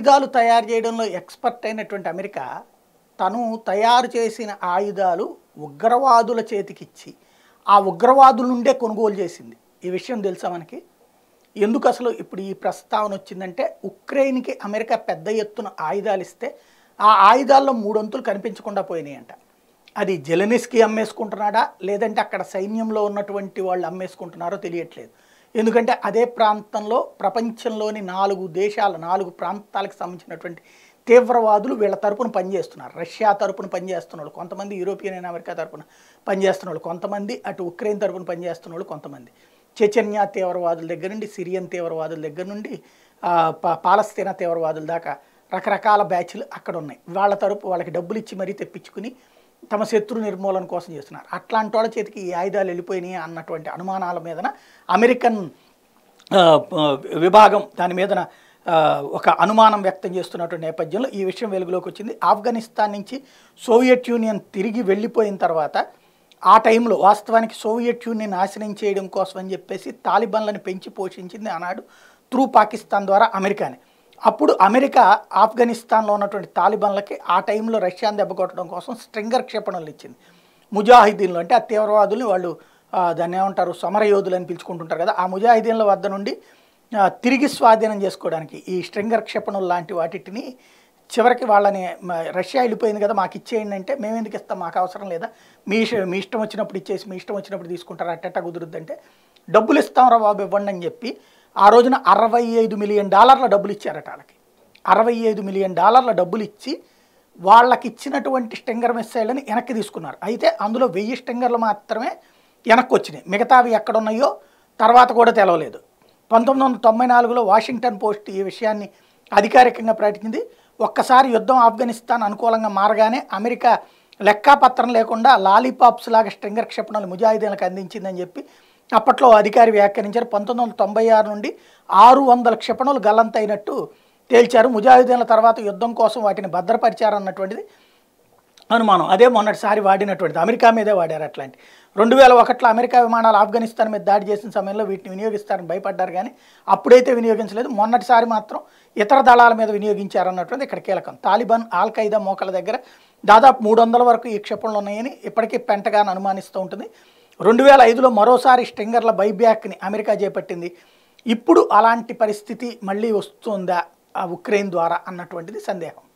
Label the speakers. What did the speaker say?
Speaker 1: ఆయుధాలు తయారు చేయడంలో ఎక్స్పర్ట్ అయినటువంటి అమెరికా తను తయారు చేసిన ఆయుధాలు ఉగ్రవాదుల చేతికిచ్చి ఆ ఉగ్రవాదుల నుండే కొనుగోలు చేసింది ఈ విషయం తెలుసా మనకి ఎందుకు అసలు ఇప్పుడు ఈ ప్రస్తావన వచ్చిందంటే ఉక్రెయిన్కి అమెరికా పెద్ద ఎత్తున ఆయుధాలు ఇస్తే ఆ ఆయుధాల్లో మూడొంతులు కనిపించకుండా పోయినాయంట అది జెలెనిస్కి అమ్మేసుకుంటున్నాడా లేదంటే అక్కడ సైన్యంలో ఉన్నటువంటి వాళ్ళు అమ్మేసుకుంటున్నారో తెలియట్లేదు ఎందుకంటే అదే ప్రాంతంలో ప్రపంచంలోని నాలుగు దేశాల నాలుగు ప్రాంతాలకు సంబంధించినటువంటి తీవ్రవాదులు వీళ్ళ తరపున పనిచేస్తున్నారు రష్యా తరపున పనిచేస్తున్నారు కొంతమంది యూరోపియన్ అయిన అమెరికా తరపున వాళ్ళు కొంతమంది అటు ఉక్రెయిన్ తరపున పనిచేస్తున్నారు కొంతమంది చైచన్యా తీవ్రవాదుల దగ్గర నుండి సిరియన్ తీవ్రవాదుల దగ్గర నుండి పాలస్తీనా తీవ్రవాదుల దాకా రకరకాల బ్యాచ్లు అక్కడ ఉన్నాయి వాళ్ళ తరపు వాళ్ళకి డబ్బులు ఇచ్చి మరీ తెప్పించుకుని తమ శత్రు నిర్మూలన కోసం చేస్తున్నారు అట్లాంటి వాళ్ళ చేతికి ఈ ఆయుధాలు వెళ్ళిపోయినాయి అన్నటువంటి అనుమానాల మీదన అమెరికన్ విభాగం దాని మీదన ఒక అనుమానం వ్యక్తం చేస్తున్నటువంటి నేపథ్యంలో ఈ విషయం వెలుగులోకి వచ్చింది ఆఫ్ఘనిస్తాన్ నుంచి సోవియట్ యూనియన్ తిరిగి వెళ్ళిపోయిన తర్వాత ఆ టైంలో వాస్తవానికి సోవియట్ యూనియన్ నాశనం చేయడం కోసం అని చెప్పేసి తాలిబాన్లను పెంచి పోషించింది అన్నాడు త్రూ పాకిస్తాన్ ద్వారా అమెరికానే అప్పుడు అమెరికా ఆఫ్ఘనిస్తాన్లో ఉన్నటువంటి తాలిబాన్లకి ఆ టైంలో రష్యాను దెబ్బకొట్టడం కోసం స్ట్రింగర్ క్షిపణులు ఇచ్చింది
Speaker 2: ముజాహిదీన్లు
Speaker 1: అంటే ఆ తీవ్రవాదులు వాళ్ళు దాన్ని ఏమంటారు సమరయోధులు అని పిలుచుకుంటుంటారు కదా ఆ ముజాహిదీన్ల వద్ద నుండి తిరిగి స్వాధీనం చేసుకోవడానికి ఈ స్ట్రింగర్ క్షిపణులు లాంటి వాటిని చివరికి వాళ్ళని రష్యా వెళ్ళిపోయింది కదా మాకు ఇచ్చేయండి అంటే మేము ఎందుకు ఇస్తాం మాకు అవసరం లేదా మీ మీ ఇష్టం వచ్చినప్పుడు ఇచ్చేసి మీ ఇష్టం వచ్చినప్పుడు తీసుకుంటారు అట్టట కుదురుద్దంటే డబ్బులు ఇస్తాం రా బాబు ఇవ్వండి అని చెప్పి ఆ రోజున అరవై ఐదు మిలియన్ డాలర్ల డబ్బులు ఇచ్చారట వాళ్ళకి అరవై ఐదు మిలియన్ డాలర్ల డబ్బులు ఇచ్చి వాళ్ళకి ఇచ్చినటువంటి స్టెంగర్ మిస్సైళ్ళని వెనక్కి తీసుకున్నారు అయితే అందులో వెయ్యి స్టెంగర్లు మాత్రమే వెనక్కి వచ్చినాయి మిగతావి ఎక్కడున్నాయో తర్వాత కూడా తెలవలేదు పంతొమ్మిది వందల తొంభై నాలుగులో వాషింగ్టన్ పోస్ట్ ఈ విషయాన్ని అధికారికంగా ప్రకటించింది ఒక్కసారి యుద్ధం ఆఫ్ఘనిస్తాన్ అనుకూలంగా మారగానే అమెరికా లెక్కాపత్రం లేకుండా లాలీపాప్స్ లాగా స్టెంగర్ క్షిపణులు ముజాహిదీన్లకు అందించిందని చెప్పి అప్పట్లో అధికారి వ్యాఖ్యానించారు పంతొమ్మిది వందల తొంభై ఆరు నుండి ఆరు వందల క్షిపణులు గల్లంతైనట్టు తేల్చారు ముజాహిదీన్ల తర్వాత యుద్ధం కోసం వాటిని భద్రపరిచారన్నటువంటిది అనుమానం అదే మొన్నటిసారి వాడినటువంటిది అమెరికా మీదే వాడారు అట్లాంటి రెండు వేల ఒకటిలో అమెరికా విమానాలు ఆఫ్ఘనిస్తాన్ మీద దాడి చేసిన సమయంలో వీటిని వినియోగిస్తారని భయపడ్డారు కానీ అప్పుడైతే వినియోగించలేదు మొన్నటిసారి మాత్రం ఇతర దళాల మీద వినియోగించారన్నటువంటిది ఇక్కడ కీలకం తాలిబాన్ ఆల్ ఖైదా మోకల దగ్గర దాదాపు మూడు వందల వరకు ఈ క్షిపణులు ఉన్నాయని ఇప్పటికీ పెంటగాన్ అనుమానిస్తూ ఉంటుంది రెండు వేల ఐదులో మరోసారి స్ట్రింగర్ల బైబ్యాక్ని అమెరికా చేపట్టింది ఇప్పుడు అలాంటి పరిస్థితి మళ్ళీ వస్తుందా ఉక్రెయిన్ ద్వారా అన్నటువంటిది సందేహం